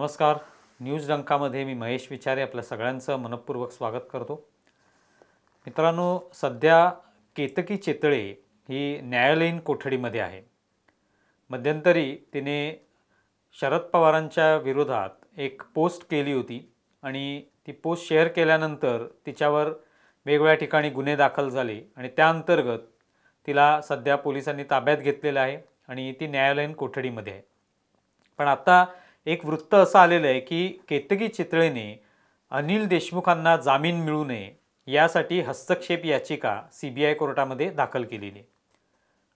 नमस्कार न्यूज डंकामध्ये मी महेश विचारे आपल्या सगळ्यांचं मनपूर्वक स्वागत करतो मित्रांनो सध्या केतकी चेतळे ही न्यायालयीन कोठडीमध्ये आहे मध्यंतरी तिने शरद पवारांच्या विरोधात एक पोस्ट केली होती आणि ती पोस्ट शेअर केल्यानंतर तिच्यावर वेगवेगळ्या ठिकाणी गुन्हे दाखल झाले आणि त्याअंतर्गत तिला सध्या पोलिसांनी ताब्यात घेतलेलं आहे आणि ती न्यायालयीन कोठडीमध्ये आहे पण आता एक वृत्त असं आलेलं आहे की केतकी चितळेने अनिल देशमुखांना जामीन मिळू नये यासाठी हस्तक्षेप याचिका सी बी आय कोर्टामध्ये दाखल केलेली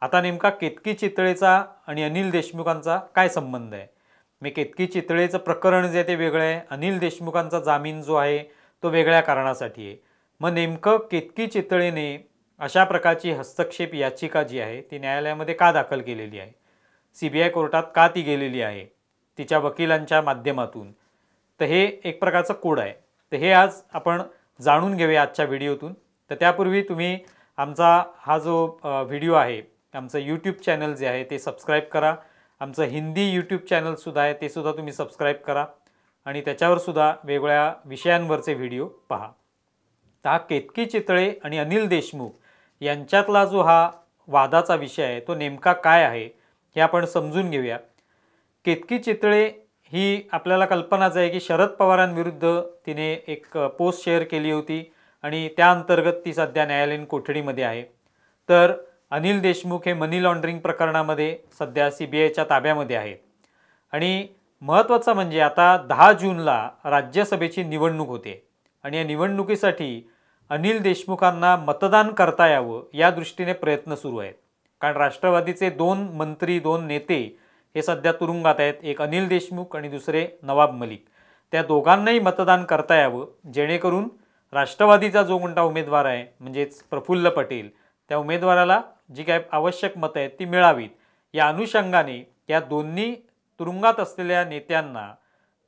आता नेमका केतकी चितळेचा आणि अनिल देशमुखांचा काय संबंध आहे मी केतकी चितळेचं प्रकरण जे ते वेगळं आहे अनिल देशमुखांचा जामीन जो आहे तो वेगळ्या कारणासाठी आहे मग नेमकं केतकी चितळेने अशा प्रकारची हस्तक्षेप याचिका जी आहे ती न्यायालयामध्ये का दाखल केलेली आहे सी बी आय कोर्टात का ती गेलेली आहे तिच्या वकिलांच्या माध्यमातून तर हे एक प्रकारचं कोड आहे तर हे आज आपण जाणून घेऊया आजच्या व्हिडिओतून तर त्यापूर्वी तुम्ही आमचा हा जो व्हिडिओ आहे आमचं यूट्यूब चॅनल जे आहे ते सबस्क्राईब करा आमचं हिंदी यूट्यूब चॅनलसुद्धा आहे ते सुद्धा तुम्ही सबस्क्राईब करा आणि त्याच्यावरसुद्धा वेगवेगळ्या विषयांवरचे व्हिडिओ पहा तर हा केतकी चितळे आणि अनिल देशमुख यांच्यातला जो हा वादाचा विषय आहे तो नेमका काय आहे हे आपण समजून घेऊया केतकी चितळे ही आपल्याला कल्पनाच आहे की शरद पवारांविरुद्ध तिने एक पोस्ट शेअर केली होती आणि त्या अंतर्गत ती सध्या न्यायालयीन कोठडीमध्ये आहे तर अनिल देशमुख हे मनी लॉन्ड्रिंग प्रकरणामध्ये सध्या सी बी आयच्या ताब्यामध्ये आहेत आणि महत्त्वाचं म्हणजे आता दहा जूनला राज्यसभेची निवडणूक होते आणि या निवडणुकीसाठी अनिल देशमुखांना मतदान करता यावं या दृष्टीने प्रयत्न सुरू आहेत कारण राष्ट्रवादीचे दोन मंत्री दोन नेते हे सध्या तुरुंगात आहेत एक अनिल देशमुख आणि दुसरे नवाब मलिक त्या दोघांनाही मतदान करता यावं जेणेकरून राष्ट्रवादीचा जो कोणता उमेदवार आहे म्हणजेच प्रफुल्ल पटेल त्या उमेदवाराला जी काय आवश्यक मतं आहेत ती मिळावीत या अनुषंगाने या दोन्ही तुरुंगात असलेल्या नेत्यांना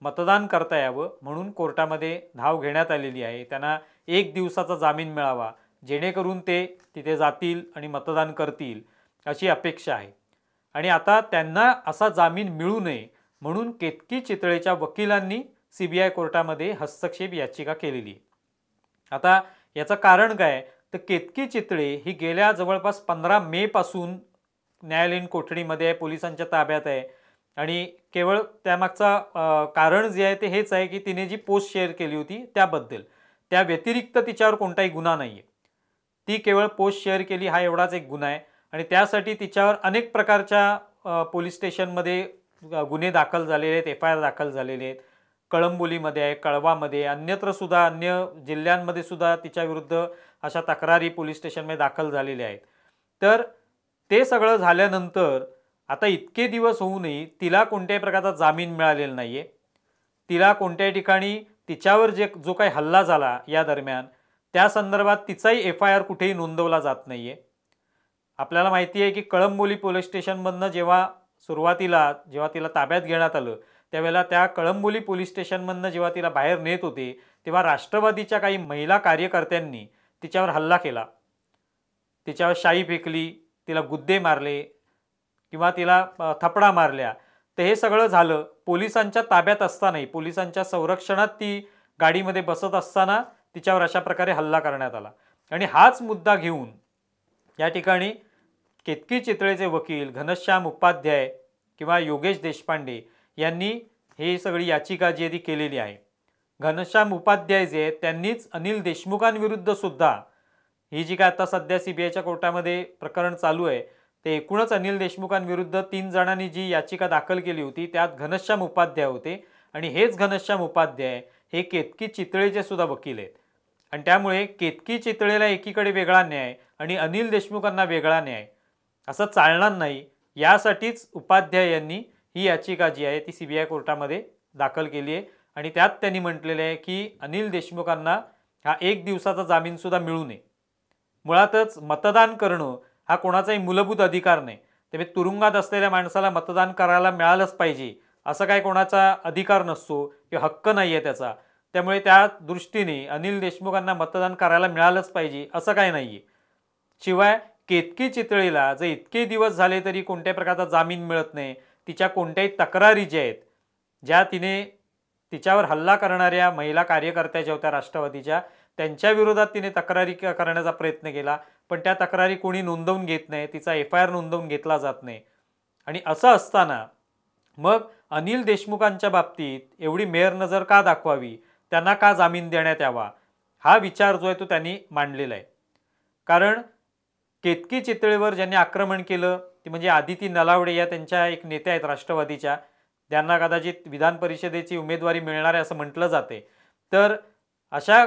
मतदान करता यावं म्हणून कोर्टामध्ये धाव घेण्यात आलेली आहे त्यांना एक दिवसाचा जामीन मिळावा जेणेकरून ते तिथे जातील आणि मतदान करतील अशी अपेक्षा आहे आणि आता त्यांना असा जामीन मिळू नये म्हणून केतकी चितळेच्या वकिलांनी सी बी आय कोर्टामध्ये हस्तक्षेप याचिका केलेली आता याचं कारण काय तर केतकी चितळे ही गेल्या जवळपास पंधरा मेपासून न्यायालयीन कोठडीमध्ये आहे पोलिसांच्या ताब्यात आहे आणि केवळ त्यामागचं कारण जे आहे ते हेच आहे की तिने जी पोस्ट शेअर केली होती त्याबद्दल त्या व्यतिरिक्त तिच्यावर कोणताही गुन्हा नाही आहे ती केवळ पोस्ट शेअर केली हा एवढाच एक गुन्हा आहे आणि त्यासाठी तिच्यावर अनेक प्रकारच्या पोलीस स्टेशनमध्ये गुन्हे दाखल झालेले आहेत एफ आय आर दाखल झालेले आहेत कळंबोलीमध्ये आहे कळवामध्ये अन्यत्र सुद्धा अन्य जिल्ह्यांमध्ये सुद्धा तिच्याविरुद्ध अशा तक्रारी पोलीस स्टेशनमध्ये दाखल झालेल्या आहेत तर ते सगळं झाल्यानंतर आता इतके दिवस होऊनही तिला कोणत्याही प्रकारचा जामीन मिळालेला नाही आहे तिला कोणत्याही ठिकाणी तिच्यावर जे जो काही हल्ला झाला या दरम्यान त्या संदर्भात तिचाही एफ आय आर कुठेही नोंदवला जात नाही आहे आपल्याला माहिती आहे की कळंबोली पोलीस स्टेशनमधनं जेव्हा सुरुवातीला जेव्हा तिला ताब्यात घेण्यात आलं त्यावेळेला त्या कळंबोली पोलीस स्टेशनमधनं जेव्हा तिला बाहेर नेत होते तेव्हा राष्ट्रवादीच्या काही महिला कार्यकर्त्यांनी तिच्यावर हल्ला केला तिच्यावर शाई फेकली तिला गुद्दे मारले किंवा तिला थपडा मारल्या तर हे सगळं झालं पोलिसांच्या ताब्यात असतानाही पोलिसांच्या संरक्षणात ती गाडीमध्ये बसत असताना तिच्यावर अशा प्रकारे हल्ला करण्यात आला आणि हाच मुद्दा घेऊन या ठिकाणी केतकी चितळेचे वकील घनश्याम उपाध्याय किंवा योगेश देशपांडे यांनी हे सगळी याचिका जी आधी केलेली आहे घनश्याम उपाध्याय जे आहेत त्यांनीच अनिल देशमुखांविरुद्ध सुद्धा ही जी काय आता सध्या सी बी आयच्या कोर्टामध्ये प्रकरण चालू आहे ते एकूणच अनिल देशमुखांविरुद्ध तीन जणांनी जी याचिका दाखल केली होती त्यात घनश्याम उपाध्याय होते आणि हेच घनश्याम उपाध्याय हे केतकी चितळेचे सुद्धा वकील आहेत आणि त्यामुळे केतकी चितळेला एकीकडे वेगळा न्याय आणि अनिल देशमुखांना वेगळा न्याय असं चालणार नाही यासाठीच उपाध्याय यांनी ही याचिका जी आहे ती सी बी आय कोर्टामध्ये दाखल केली आहे आणि त्यात त्यांनी म्हटलेलं आहे की अनिल देशमुखांना हा एक दिवसाचा जामीनसुद्धा मिळू नये मुळातच मतदान करणं हा कोणाचाही मूलभूत अधिकार नाही त्यामुळे म्हणजे तुरुंगात असलेल्या माणसाला मतदान करायला मिळालंच पाहिजे असं काय कोणाचा अधिकार नसतो किंवा हक्क नाही आहे त्याचा त्यामुळे त्या दृष्टीने अनिल देशमुखांना मतदान करायला मिळालंच पाहिजे असं काय नाही आहे शिवाय केतकी चितळीला जर इतके दिवस झाले तरी कोणत्या प्रकारचा जामीन मिळत नाही तिच्या कोणत्याही तक्रारी ज्या आहेत ज्या तिने तिच्यावर हल्ला करणाऱ्या महिला कार्यकर्त्या ज्या होत्या राष्ट्रवादीच्या त्यांच्या विरोधात तिने तक्रारी करण्याचा प्रयत्न केला पण त्या तक्रारी कोणी नोंदवून घेत नाही तिचा एफ आय आर नोंदवून घेतला जात नाही आणि असं असताना मग अनिल देशमुखांच्या बाबतीत एवढी मेयर नजर का दाखवावी त्यांना का जामीन देण्यात यावा हा विचार जो आहे तो त्यांनी मांडलेला आहे कारण केतकी चितळेवर ज्यांनी आक्रमण केलं ती म्हणजे आदिती नलावडे या त्यांच्या एक नेत्या आहेत राष्ट्रवादीच्या त्यांना कदाचित विधान परिषदेची उमेदवारी मिळणार आहे असं म्हटलं जाते तर अशा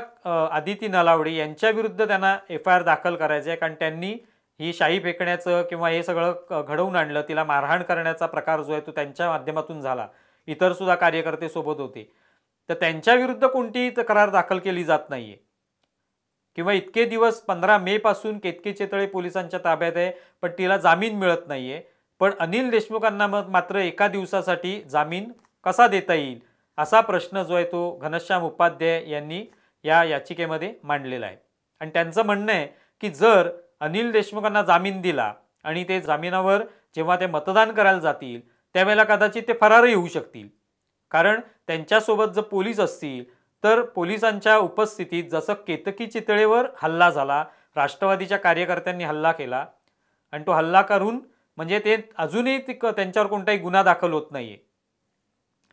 आदिती नलावडे यांच्याविरुद्ध त्यांना एफ आय आर दाखल करायचं आहे कारण त्यांनी ही शाही फेकण्याचं किंवा हे सगळं घडवून आणलं तिला मारहाण करण्याचा प्रकार जो आहे तो त्यांच्या माध्यमातून झाला इतर सुद्धा कार्यकर्ते सोबत होते तर त्यांच्याविरुद्ध कोणतीही तक्रार दाखल केली जात नाही आहे किंवा इतके दिवस पंधरा मेपासून पासून तळे चेतळे पोलिसांच्या ताब्यात आहे पण तिला जामीन मिळत नाही आहे पण अनिल देशमुखांना मग मात्र एका दिवसासाठी जामीन कसा देता येईल असा प्रश्न जो आहे तो घनश्याम उपाध्याय यांनी या याचिकेमध्ये मांडलेला आहे आणि त्यांचं म्हणणं आहे की जर अनिल देशमुखांना जामीन दिला आणि ते जामिनावर जेव्हा ते मतदान करायला जातील त्यावेळेला कदाचित ते फरारही होऊ शकतील कारण त्यांच्यासोबत जर पोलीस असतील तर पोलिसांच्या उपस्थितीत जसं केतकी चितळेवर हल्ला झाला राष्ट्रवादीच्या कार्यकर्त्यांनी हल्ला केला आणि तो हल्ला करून म्हणजे ते अजूनही त्यांच्यावर कोणताही गुन्हा दाखल होत नाही आहे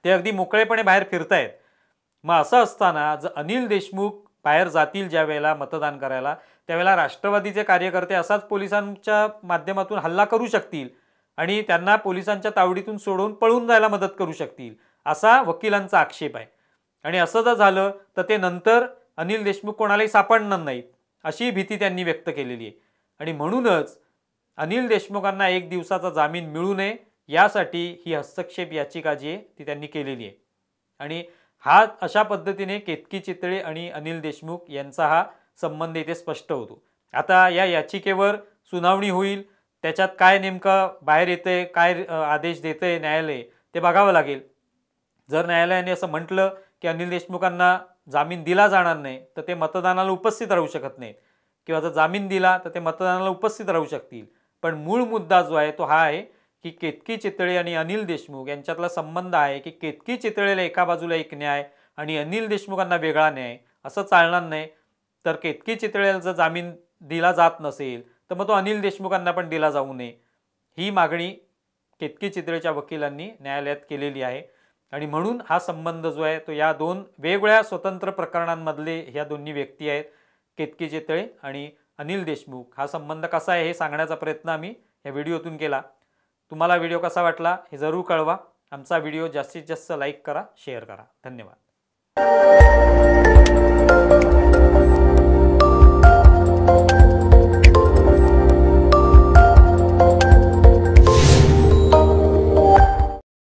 ते अगदी मोकळेपणे बाहेर फिरतायत मग असं असताना जर अनिल देशमुख बाहेर जातील ज्या वेळेला मतदान करायला त्यावेळेला राष्ट्रवादीचे कार्यकर्ते असाच पोलिसांच्या माध्यमातून हल्ला करू शकतील आणि त्यांना पोलिसांच्या तावडीतून सोडवून पळून जायला मदत करू शकतील असा वकिलांचा आक्षेप आहे आणि असं जर झालं तर ते नंतर अनिल देशमुख कोणालाही सापडणार नाहीत अशी भीती त्यांनी व्यक्त केलेली आहे आणि म्हणूनच अनिल देशमुखांना एक दिवसाचा जामीन मिळू नये यासाठी ही हस्तक्षेप याचिका जी आहे ती त्यांनी केलेली आहे आणि हा अशा पद्धतीने केतकी चितळे आणि अनिल देशमुख यांचा हा संबंध इथे स्पष्ट होतो आता या याचिकेवर सुनावणी होईल त्याच्यात काय नेमकं बाहेर आहे काय आदेश आहे न्यायालय ते बघावं लागेल जर न्यायालयाने असं म्हटलं की अनिल देशमुखांना जामीन दिला जाणार नाही तर ते मतदानाला उपस्थित राहू शकत नाहीत किंवा जर जामीन दिला तर ते मतदानाला उपस्थित राहू शकतील पण मूळ मुद्दा जो आहे तो हा आहे की केतकी चितळे आणि अनिल देशमुख यांच्यातला संबंध आहे की केतकी चितळेला एका बाजूला एक न्याय आणि अनिल देशमुखांना वेगळा न्याय असं चालणार नाही तर केतकी चितळेला जर जामीन दिला जात नसेल तर मग तो अनिल देशमुखांना पण दिला जाऊ नये ही मागणी केतकी चितळेच्या वकिलांनी न्यायालयात केलेली आहे आणि म्हणून हा संबंध जो आहे तो या दोन वेगवेगळ्या स्वतंत्र प्रकरणांमधले ह्या दोन्ही व्यक्ती आहेत केतकी जेतळे आणि अनिल देशमुख हा संबंध कसा आहे हे सांगण्याचा प्रयत्न आम्ही या व्हिडिओतून केला तुम्हाला व्हिडिओ कसा वाटला हे जरूर कळवा आमचा व्हिडिओ जास्तीत जास्त लाईक करा शेअर करा धन्यवाद